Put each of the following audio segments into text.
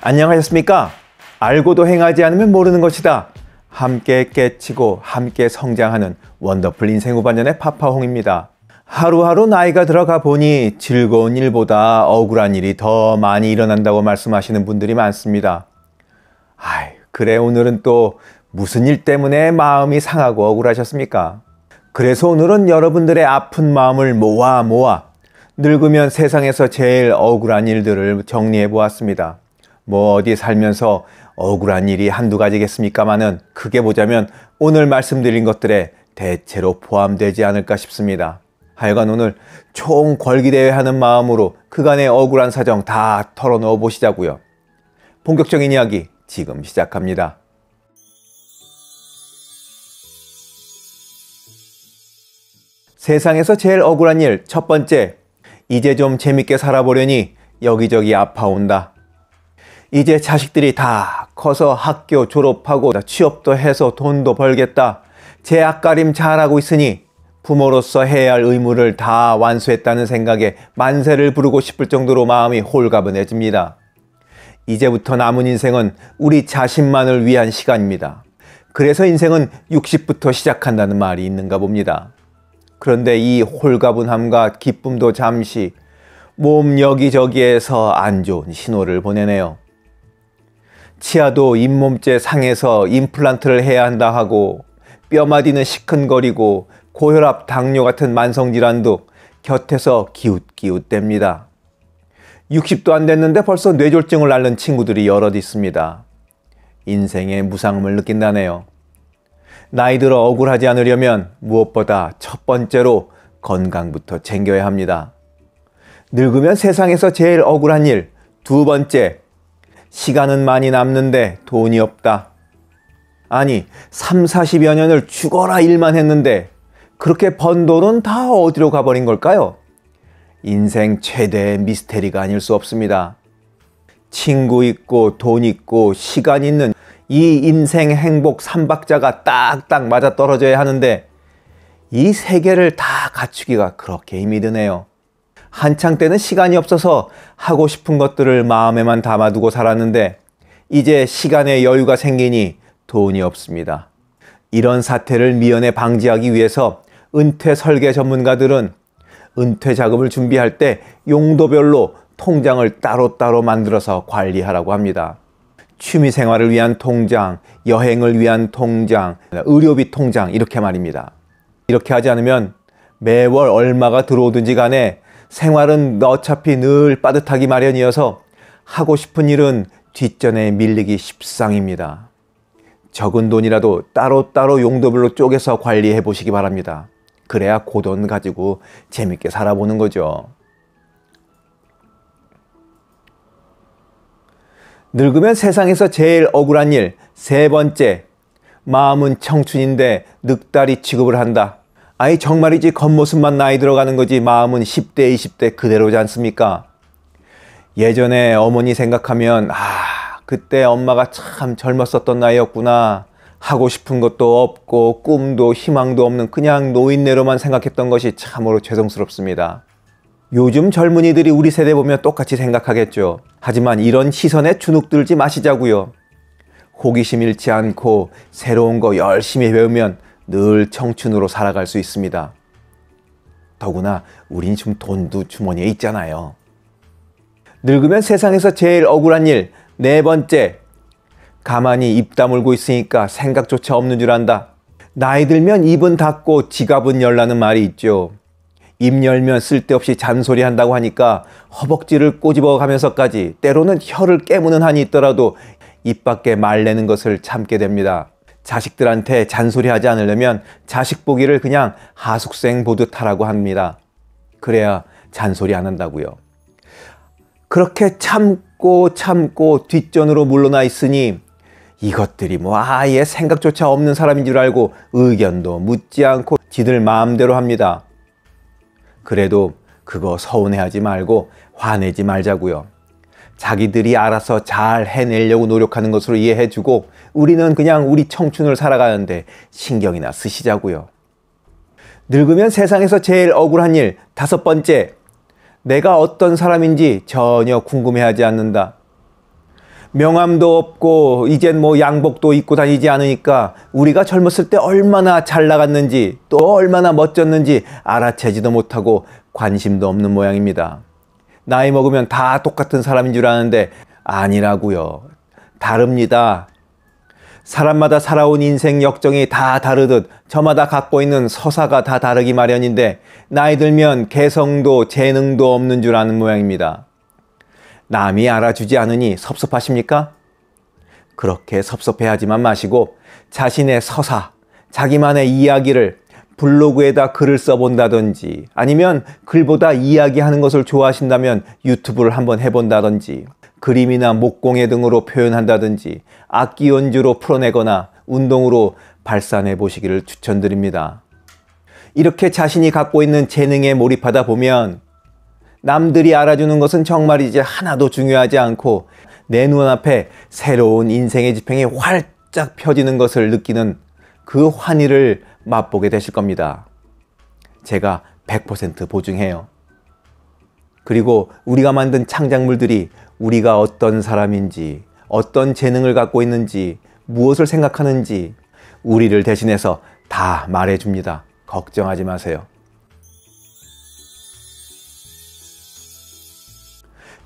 안녕하셨습니까? 알고도 행하지 않으면 모르는 것이다. 함께 깨치고 함께 성장하는 원더풀 인생 후반년의 파파홍입니다. 하루하루 나이가 들어가 보니 즐거운 일보다 억울한 일이 더 많이 일어난다고 말씀하시는 분들이 많습니다. 아이, 그래 오늘은 또 무슨 일 때문에 마음이 상하고 억울하셨습니까? 그래서 오늘은 여러분들의 아픈 마음을 모아 모아 늙으면 세상에서 제일 억울한 일들을 정리해 보았습니다. 뭐 어디 살면서 억울한 일이 한두 가지겠습니까마는 크게 보자면 오늘 말씀드린 것들에 대체로 포함되지 않을까 싶습니다. 하여간 오늘 총 궐기대회 하는 마음으로 그간의 억울한 사정 다 털어놓어 보시자고요. 본격적인 이야기 지금 시작합니다. 세상에서 제일 억울한 일 첫 번째. 이제 좀 재밌게 살아보려니 여기저기 아파온다. 이제 자식들이 다 커서 학교 졸업하고 취업도 해서 돈도 벌겠다. 제 앞가림 잘하고 있으니 부모로서 해야 할 의무를 다 완수했다는 생각에 만세를 부르고 싶을 정도로 마음이 홀가분해집니다. 이제부터 남은 인생은 우리 자신만을 위한 시간입니다. 그래서 인생은 60부터 시작한다는 말이 있는가 봅니다. 그런데 이 홀가분함과 기쁨도 잠시 몸 여기저기에서 안 좋은 신호를 보내네요. 치아도 잇몸째 상해서 임플란트를 해야 한다 하고 뼈마디는 시큰거리고 고혈압, 당뇨 같은 만성질환도 곁에서 기웃기웃댑니다. 60도 안 됐는데 벌써 뇌졸증을 앓는 친구들이 여럿 있습니다. 인생의 무상함을 느낀다네요. 나이 들어 억울하지 않으려면 무엇보다 첫 번째로 건강부터 챙겨야 합니다. 늙으면 세상에서 제일 억울한 일, 두 번째 시간은 많이 남는데 돈이 없다. 아니, 3, 40여 년을 죽어라 일만 했는데 그렇게 번 돈은 다 어디로 가버린 걸까요? 인생 최대의 미스테리가 아닐 수 없습니다. 친구 있고 돈 있고 시간 있는 이 인생 행복 3박자가 딱딱 맞아 떨어져야 하는데 이 세 개를 다 갖추기가 그렇게 힘이 드네요. 한창 때는 시간이 없어서 하고 싶은 것들을 마음에만 담아두고 살았는데 이제 시간의 여유가 생기니 돈이 없습니다. 이런 사태를 미연에 방지하기 위해서 은퇴 설계 전문가들은 은퇴 자금을 준비할 때 용도별로 통장을 따로따로 만들어서 관리하라고 합니다. 취미 생활을 위한 통장, 여행을 위한 통장, 의료비 통장 이렇게 말입니다. 이렇게 하지 않으면 매월 얼마가 들어오든지 간에 생활은 어차피 늘 빠듯하기 마련이어서 하고 싶은 일은 뒷전에 밀리기 십상입니다. 적은 돈이라도 따로따로 용도별로 쪼개서 관리해 보시기 바랍니다. 그래야 고돈 가지고 재밌게 살아보는 거죠. 늙으면 세상에서 제일 억울한 일, 세 번째, 마음은 청춘인데 늑다리 취급을 한다. 아이 정말이지 겉모습만 나이 들어가는 거지 마음은 10대, 20대 그대로지 않습니까? 예전에 어머니 생각하면 아, 그때 엄마가 참 젊었었던 나이였구나. 하고 싶은 것도 없고 꿈도 희망도 없는 그냥 노인네로만 생각했던 것이 참으로 죄송스럽습니다. 요즘 젊은이들이 우리 세대 보면 똑같이 생각하겠죠. 하지만 이런 시선에 주눅들지 마시자고요. 호기심 잃지 않고 새로운 거 열심히 배우면 늘 청춘으로 살아갈 수 있습니다. 더구나 우린 지금 돈도 주머니에 있잖아요. 늙으면 세상에서 제일 억울한 일, 네 번째. 가만히 입 다물고 있으니까 생각조차 없는 줄 안다. 나이 들면 입은 닫고 지갑은 열라는 말이 있죠. 입 열면 쓸데없이 잔소리 한다고 하니까 허벅지를 꼬집어 가면서까지 때로는 혀를 깨무는 한이 있더라도 입 밖에 말 내는 것을 참게 됩니다. 자식들한테 잔소리하지 않으려면 자식 보기를 그냥 하숙생 보듯 하라고 합니다. 그래야 잔소리 안 한다고요. 그렇게 참고 참고 뒷전으로 물러나 있으니 이것들이 뭐 아예 생각조차 없는 사람인 줄 알고 의견도 묻지 않고 지들 마음대로 합니다. 그래도 그거 서운해하지 말고 화내지 말자고요. 자기들이 알아서 잘 해내려고 노력하는 것으로 이해해주고 우리는 그냥 우리 청춘을 살아가는데 신경이나 쓰시자고요. 늙으면 세상에서 제일 억울한 일 다섯 번째 내가 어떤 사람인지 전혀 궁금해하지 않는다. 명함도 없고 이젠 뭐 양복도 입고 다니지 않으니까 우리가 젊었을 때 얼마나 잘 나갔는지 또 얼마나 멋졌는지 알아채지도 못하고 관심도 없는 모양입니다. 나이 먹으면 다 똑같은 사람인 줄 아는데 아니라고요. 다릅니다. 사람마다 살아온 인생 역정이 다 다르듯 저마다 갖고 있는 서사가 다 다르기 마련인데 나이 들면 개성도 재능도 없는 줄 아는 모양입니다. 남이 알아주지 않으니 섭섭하십니까? 그렇게 섭섭해하지만 마시고 자신의 서사, 자기만의 이야기를 블로그에다 글을 써본다든지 아니면 글보다 이야기하는 것을 좋아하신다면 유튜브를 한번 해본다든지 그림이나 목공예 등으로 표현한다든지 악기 연주로 풀어내거나 운동으로 발산해 보시기를 추천드립니다. 이렇게 자신이 갖고 있는 재능에 몰입하다 보면 남들이 알아주는 것은 정말 이제 하나도 중요하지 않고 내 눈앞에 새로운 인생의 지평이 활짝 펴지는 것을 느끼는 그 환희를 맛보게 되실 겁니다. 제가 100% 보증해요. 그리고 우리가 만든 창작물들이 우리가 어떤 사람인지, 어떤 재능을 갖고 있는지, 무엇을 생각하는지, 우리를 대신해서 다 말해줍니다. 걱정하지 마세요.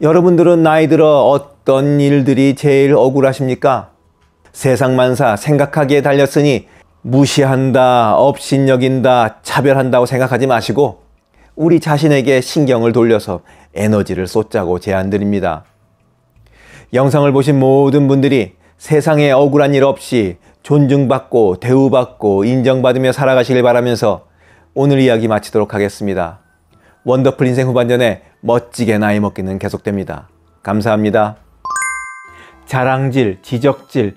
여러분들은 나이 들어 어떤 일들이 제일 억울하십니까? 세상 만사 생각하기에 달렸으니 무시한다, 업신여긴다, 차별한다고 생각하지 마시고 우리 자신에게 신경을 돌려서 에너지를 쏟자고 제안드립니다. 영상을 보신 모든 분들이 세상에 억울한 일 없이 존중받고 대우받고 인정받으며 살아가시길 바라면서 오늘 이야기 마치도록 하겠습니다. 원더풀 인생 후반전에 멋지게 나이 먹기는 계속됩니다. 감사합니다. 자랑질, 지적질,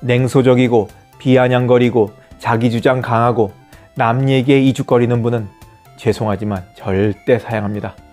냉소적이고 비아냥거리고 자기주장 강하고 남 얘기에 이죽거리는 분은 죄송하지만 절대 사양합니다.